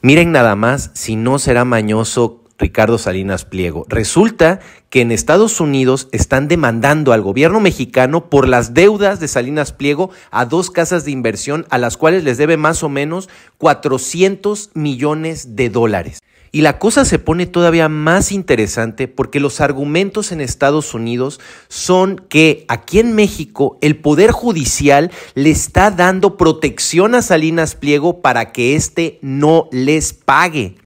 Miren nada más si no será mañoso Ricardo Salinas Pliego. Resulta que en Estados Unidos están demandando al gobierno mexicano por las deudas de Salinas Pliego a dos casas de inversión a las cuales les debe más o menos 400 millones de dólares. Y la cosa se pone todavía más interesante porque los argumentos en Estados Unidos son que aquí en México el Poder Judicial le está dando protección a Salinas Pliego para que éste no les pague.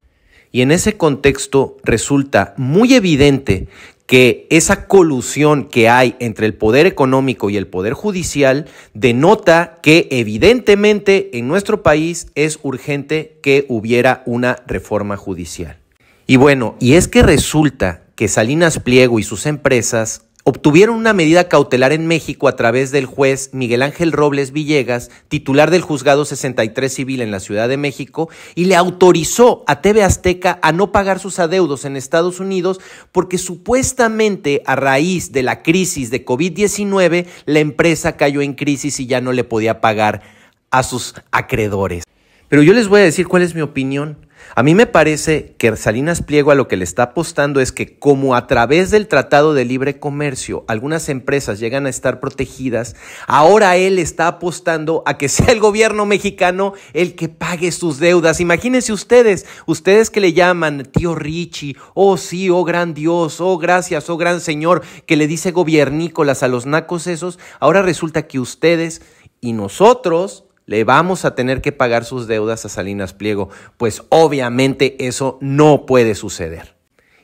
Y en ese contexto resulta muy evidente que esa colusión que hay entre el poder económico y el poder judicial denota que evidentemente en nuestro país es urgente que hubiera una reforma judicial. Y bueno, y es que resulta que Salinas Pliego y sus empresas obtuvieron una medida cautelar en México a través del juez Miguel Ángel Robles Villegas, titular del juzgado 63 civil en la Ciudad de México, y le autorizó a TV Azteca a no pagar sus adeudos en Estados Unidos porque supuestamente a raíz de la crisis de COVID-19 la empresa cayó en crisis y ya no le podía pagar a sus acreedores. Pero yo les voy a decir cuál es mi opinión. A mí me parece que Salinas Pliego a lo que le está apostando es que como a través del Tratado de Libre Comercio algunas empresas llegan a estar protegidas, ahora él está apostando a que sea el gobierno mexicano el que pague sus deudas. Imagínense ustedes, ustedes que le llaman tío Richie, oh sí, oh gran Dios, oh gracias, oh gran Señor, que le dice gobiernícolas a los nacos esos, ahora resulta que ustedes y nosotros le vamos a tener que pagar sus deudas a Salinas Pliego, pues obviamente eso no puede suceder.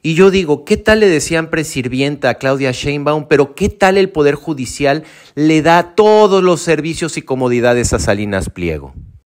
Y yo digo, ¿qué tal le decían presirvienta a Claudia Sheinbaum? Pero ¿qué tal el Poder Judicial le da todos los servicios y comodidades a Salinas Pliego?